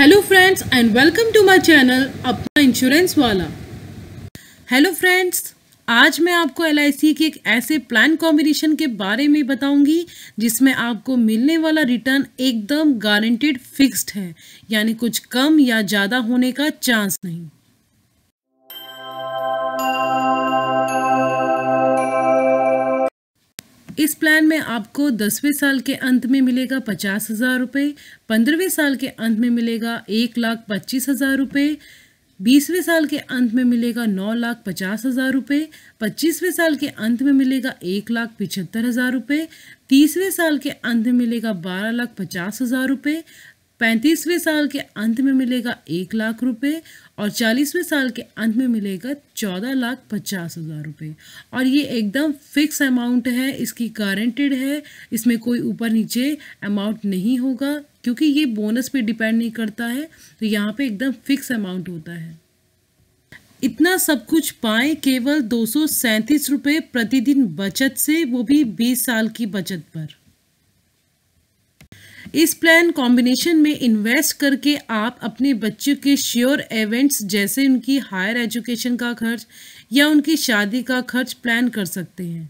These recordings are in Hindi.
hello friends and welcome to my channel अपना इंश्योरेंस वाला हेलो फ्रेंड्स आज मैं आपको एल के एक ऐसे प्लान कॉम्बिनेशन के बारे में बताऊंगी जिसमें आपको मिलने वाला रिटर्न एकदम गारंटेड फिक्स्ड है यानी कुछ कम या ज़्यादा होने का चांस नहीं इस प्लान में आपको दसवें साल के अंत में मिलेगा पचास हज़ार रुपये पंद्रहवें साल के अंत में मिलेगा एक लाख पच्चीस हज़ार रुपये बीसवें साल के अंत में मिलेगा नौ लाख पचास हज़ार रुपये पच्चीसवें साल के अंत में मिलेगा एक लाख पिछहत्तर हज़ार रुपये तीसवें साल के अंत में मिलेगा बारह लाख पचास हज़ार रुपये पैंतीसवें साल के अंत में मिलेगा एक लाख रुपए और चालीसवें साल के अंत में मिलेगा चौदह लाख पचास हज़ार रुपये और ये एकदम फिक्स अमाउंट है इसकी गारंटेड है इसमें कोई ऊपर नीचे अमाउंट नहीं होगा क्योंकि ये बोनस पे डिपेंड नहीं करता है तो यहाँ पे एकदम फिक्स अमाउंट होता है इतना सब कुछ पाए केवल दो सौ सैंतीस रुपये प्रतिदिन बचत से वो भी बीस साल की बचत पर इस प्लान कॉम्बिनेशन में इन्वेस्ट करके आप अपने बच्चों के श्योर इवेंट्स जैसे उनकी हायर एजुकेशन का खर्च या उनकी शादी का खर्च प्लान कर सकते हैं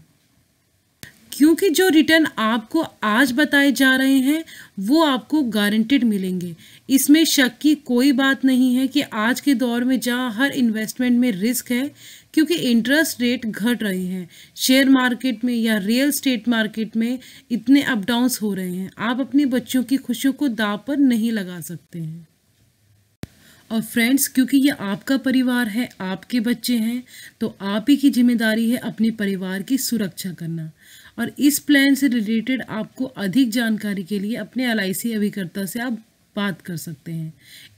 क्योंकि जो रिटर्न आपको आज बताए जा रहे हैं वो आपको गारंटेड मिलेंगे इसमें शक की कोई बात नहीं है कि आज के दौर में जहाँ हर इन्वेस्टमेंट में रिस्क है क्योंकि इंटरेस्ट रेट घट रहे हैं शेयर मार्केट में या रियल स्टेट मार्केट में इतने अप हो रहे हैं आप अपने बच्चों की खुशियों को दाव पर नहीं लगा सकते हैं और फ्रेंड्स क्योंकि ये आपका परिवार है आपके बच्चे हैं तो आप ही की जिम्मेदारी है अपने परिवार की सुरक्षा करना और इस प्लान से रिलेटेड आपको अधिक जानकारी के लिए अपने एल अभिकर्ता से आप बात कर सकते हैं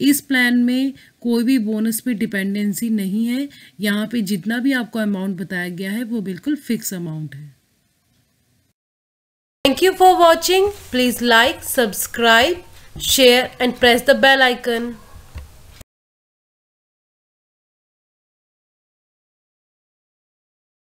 इस प्लान में कोई भी बोनस पे डिपेंडेंसी नहीं है यहाँ पे जितना भी आपको अमाउंट बताया गया है वो बिल्कुल फिक्स अमाउंट है thank you for watching please like subscribe share and press the bell icon